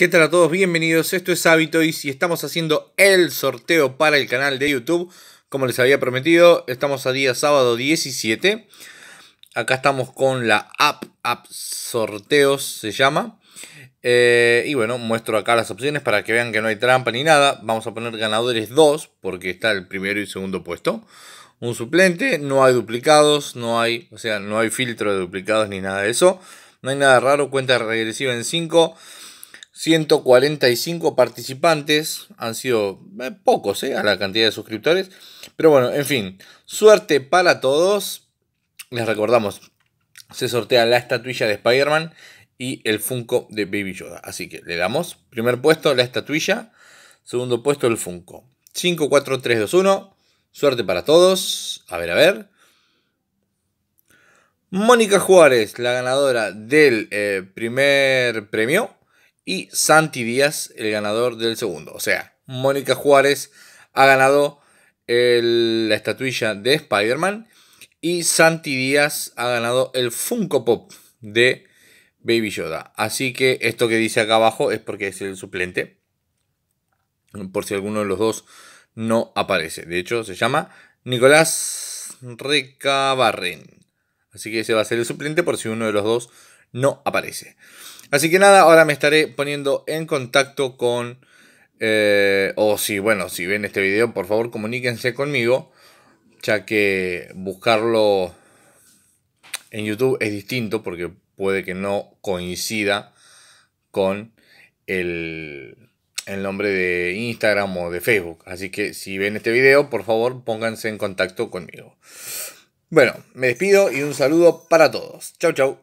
¿Qué tal a todos? Bienvenidos, esto es Hábito y si estamos haciendo el sorteo para el canal de YouTube, como les había prometido, estamos a día sábado 17. Acá estamos con la app, app sorteos se llama. Eh, y bueno, muestro acá las opciones para que vean que no hay trampa ni nada. Vamos a poner ganadores 2 porque está el primero y segundo puesto. Un suplente, no hay duplicados, no hay, o sea, no hay filtro de duplicados ni nada de eso. No hay nada raro, cuenta regresiva en 5. 145 participantes, han sido eh, pocos eh, a la cantidad de suscriptores, pero bueno, en fin, suerte para todos. Les recordamos, se sortea la estatuilla de Spider-Man y el Funko de Baby Yoda. Así que le damos, primer puesto la estatuilla, segundo puesto el Funko. 5, 4, 3, 2, 1. Suerte para todos. A ver, a ver. Mónica Juárez, la ganadora del eh, primer premio y Santi Díaz, el ganador del segundo. O sea, Mónica Juárez ha ganado la estatuilla de Spider-Man y Santi Díaz ha ganado el Funko Pop de Baby Yoda. Así que esto que dice acá abajo es porque es el suplente. Por si alguno de los dos no aparece. De hecho, se llama Nicolás Recabarren. Así que ese va a ser el suplente por si uno de los dos no aparece. Así que nada, ahora me estaré poniendo en contacto con... Eh, o si, bueno, si ven este video, por favor comuníquense conmigo, ya que buscarlo en YouTube es distinto porque puede que no coincida con el, el nombre de Instagram o de Facebook. Así que si ven este video, por favor pónganse en contacto conmigo. Bueno, me despido y un saludo para todos. Chau, chau.